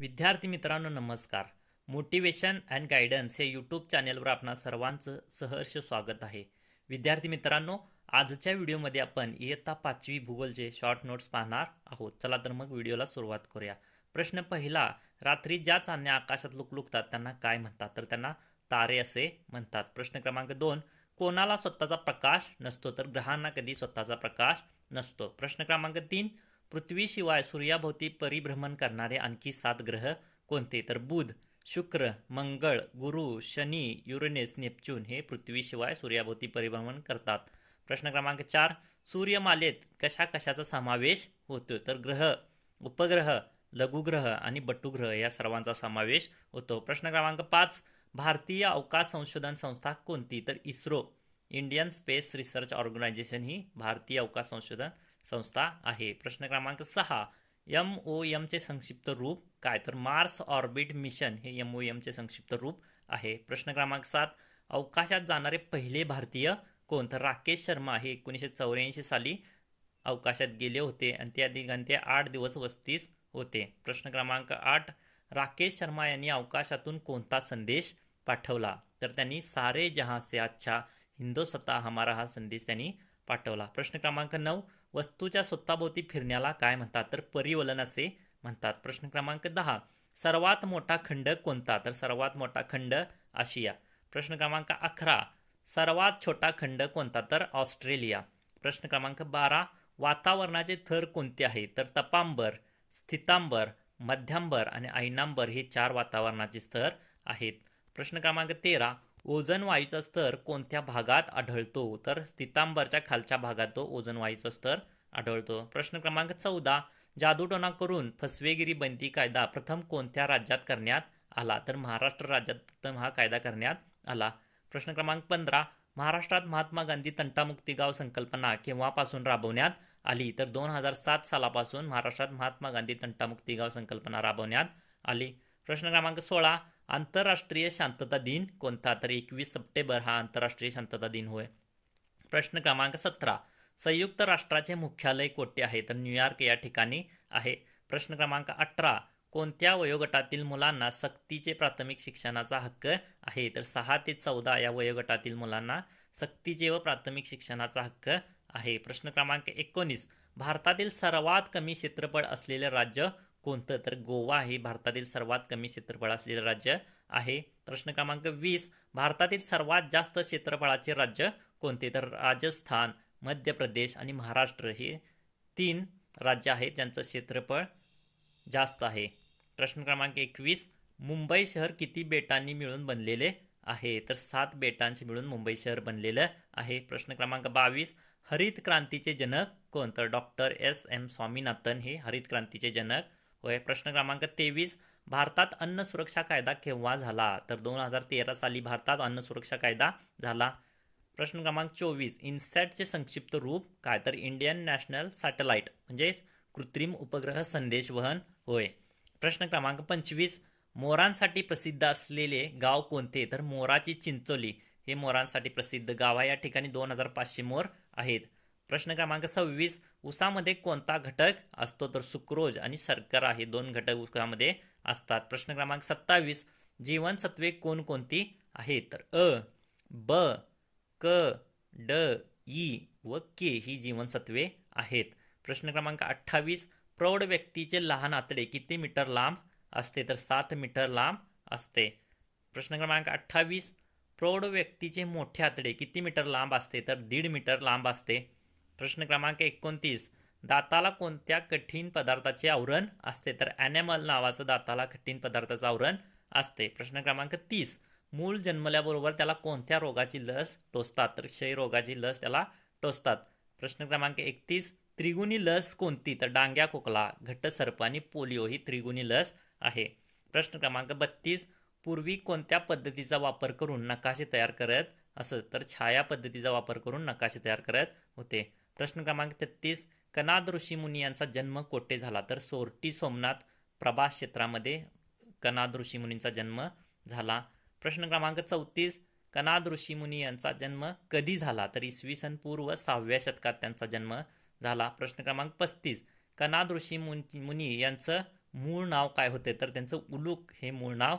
विद्यार्थी मित्रांनो नमस्कार मोटिवेशन अँड गायडन्स हे यूट्यूब चॅनेलवर आपणा सर्वांचं सहर्ष स्वागत आहे विद्यार्थी मित्रांनो आजच्या व्हिडिओमध्ये आपण इयत्ता पाचवी भूगोलचे शॉर्ट नोट्स पाहणार आहोत चला तर मग व्हिडिओला सुरुवात करूया प्रश्न पहिला रात्री ज्या चांदण्या आकाशात लुकलुकतात त्यांना काय म्हणतात तर त्यांना तारे असे म्हणतात प्रश्न क्रमांक दोन कोणाला स्वतःचा प्रकाश नसतो तर ग्रहांना कधी स्वतःचा प्रकाश नसतो प्रश्न क्रमांक तीन पृथ्वीशिवाय सूर्याभोवती परिभ्रमण करणारे आणखी सात ग्रह कोणते तर बुध शुक्र मंगळ गुरु शनी युरेनेस नेपच्यून हे पृथ्वीशिवाय सूर्याभोवती परिभ्रमण करतात प्रश्न क्रमांक चार सूर्यमालेत कशा कशाचा समावेश होतो तर ग्रह उपग्रह लघुग्रह आणि बटुग्रह या सर्वांचा समावेश होतो प्रश्न क्रमांक पाच भारतीय अवकाश संशोधन संस्था कोणती तर ISRO Indian space research organisation ही भारतीय अवकाश संशोधन संस्था आहे प्रश्न क्रमांक सहा एम ओ एमचे संक्षिप्त रूप काय तर मार्स ऑर्बिट मिशन हे एम ओ एमचे संक्षिप्त रूप आहे प्रश्न क्रमांक सात अवकाशात जाणारे पहिले भारतीय कोण तर राकेश शर्मा हे एकोणीसशे चौऱ्याऐंशी साली अवकाशात गेले होते आणि त्या दिघांते आठ दिवस वस्तीस होते प्रश्न क्रमांक आठ राकेश शर्मा यांनी अवकाशातून कोणता संदेश पाठवला तर त्यांनी सारे जहा से अच्छा हिंदोसत्ता हमारा हा संदेश त्यांनी पाठवला प्रश्न क्रमांक नऊ वस्तूच्या स्वतःभोवती फिरण्याला काय म्हणतात तर परिवलन असे म्हणतात प्रश्न क्रमांक दहा सर्वात मोठा खंड कोणता तर सर्वात मोठा खंड आशिया प्रश्न क्रमांक अकरा सर्वात छोटा खंड कोणता तर ऑस्ट्रेलिया प्रश्न क्रमांक बारा वातावरणाचे थर कोणते आहे तर तपांबर स्थितांबर मध्यांबर आणि ऐनांबर हे चार वातावरणाचे स्तर आहेत प्रश्न क्रमांक तेरा ओझोन स्तर कोणत्या भागात आढळतो तर स्थितांबरच्या खालच्या भागात तो ओझोन स्तर आढळतो प्रश्न क्रमांक चौदा जादूटोना करून फसवेगिरी बंदी कायदा प्रथम कोणत्या राज्यात करण्यात आला तर महाराष्ट्र राज्यात प्रथम हा कायदा करण्यात आला प्रश्न क्रमांक पंधरा महाराष्ट्रात महात्मा गांधी तंटामुक्ती गाव संकल्पना केव्हापासून राबवण्यात आली तर दोन हजार सात सालापासून महाराष्ट्रात महात्मा गांधी तंटामुक्ती गाव संकल्पना राबवण्यात आली प्रश्न क्रमांक सोळा आंतरराष्ट्रीय शांतता दिन कोणता तर एकवीस सप्टेंबर हा आंतरराष्ट्रीय शांतता दिन होय प्रश्न क्रमांक सतरा संयुक्त राष्ट्राचे मुख्यालय कोठे आहे तर न्यूयॉर्क या ठिकाणी आहे प्रश्न क्रमांक अठरा कोणत्या वयोगटातील मुलांना सक्तीचे प्राथमिक शिक्षणाचा हक्क आहे तर सहा ते चौदा या वयोगटातील मुलांना सक्तीचे व प्राथमिक शिक्षणाचा हक्क आहे प्रश्न क्रमांक एकोणीस भारतातील सर्वात कमी क्षेत्रफळ असलेले राज्य कोणतं तर गोवा हे भारतातील सर्वात कमी क्षेत्रफळ असलेलं राज्य आहे प्रश्न क्रमांक वीस भारतातील सर्वात जास्त क्षेत्रफळाचे राज्य कोणते तर राजस्थान मध्य प्रदेश आणि महाराष्ट्र हे तीन राज्य आहेत ज्यांचं क्षेत्रफळ जास्त आहे प्रश्न क्रमांक एकवीस मुंबई शहर किती बेटांनी मिळून बनलेले आहे तर सात बेटांचे मिळून मुंबई शहर बनलेलं आहे प्रश्न क्रमांक बावीस हरित क्रांतीचे जनक कोणतं डॉक्टर एस एम स्वामीनाथन हे हरित क्रांतीचे जनक होय प्रश्न क्रमांक तेवीस भारतात अन्न सुरक्षा कायदा केव्हा झाला तर दोन हजार तेरा साली भारतात अन्न सुरक्षा कायदा झाला प्रश्न क्रमांक चोवीस इन्सॅटचे संक्षिप्त रूप काय तर इंडियन नॅशनल सॅटेलाइट म्हणजे कृत्रिम उपग्रह संदेश वहन होय प्रश्न क्रमांक पंचवीस मोरांसाठी प्रसिद्ध असलेले गाव कोणते तर मोराची चिंचोली हे मोरांसाठी प्रसिद्ध गाव आहे या ठिकाणी दोन हजार पाचशे मोर आहेत प्रश्न क्रमांक सव्वीस उसामध्ये कोणता घटक असतो तर सुक्रोज आणि सरकार हे दोन घटक उसामध्ये असतात प्रश्न क्रमांक सत्तावीस जीवनसत्वे कोणकोणती आहेत तर अ ब क ड ई व के ही जीवनसत्वे आहेत प्रश्न क्रमांक अठ्ठावीस प्रौढ व्यक्तीचे लहान आतडे किती मीटर लांब असते तर सात मीटर लांब असते प्रश्न क्रमांक अठ्ठावीस प्रौढ व्यक्तीचे मोठे आतडे किती मीटर लांब असते तर दीड मीटर लांब असते प्रश्न क्रमांक एकोणतीस दाताला कोणत्या कठीण पदार्थाचे आवरण असते तर ॲनॅमल नावाचं दाताला कठीण पदार्थाचं आवरण असते प्रश्न क्रमांक तीस मूल जन्मल्याबरोबर त्याला कोणत्या रोगाची लस टोचतात तर क्षयरोगाची लस त्याला टोचतात प्रश्न क्रमांक एकतीस त्रिगुणी लस कोणती तर डांग्या खोकला सर्प आणि पोलिओ ही त्रिगुणी लस आहे प्रश्न क्रमांक बत्तीस पूर्वी कोणत्या पद्धतीचा वापर करून नकाशे तयार करत असत तर छाया पद्धतीचा वापर करून नकाशे तयार करत होते प्रश्न क्रमांक तेहतीस कनाद मुनी यांचा जन्म कोठे झाला तर सोरटी सोमनाथ प्रभा क्षेत्रामध्ये कनाद मुनींचा जन्म झाला प्रश्न क्रमांक चौतीस कनाद मुनी यांचा जन्म कधी झाला तर इसवी सन पूर्व सहाव्या शतकात त्यांचा जन्म झाला प्रश्न क्रमांक पस्तीस कनाद ऋषी मुनी यांचं मूळ नाव काय होते तर त्यांचं उलूक हे मूळ नाव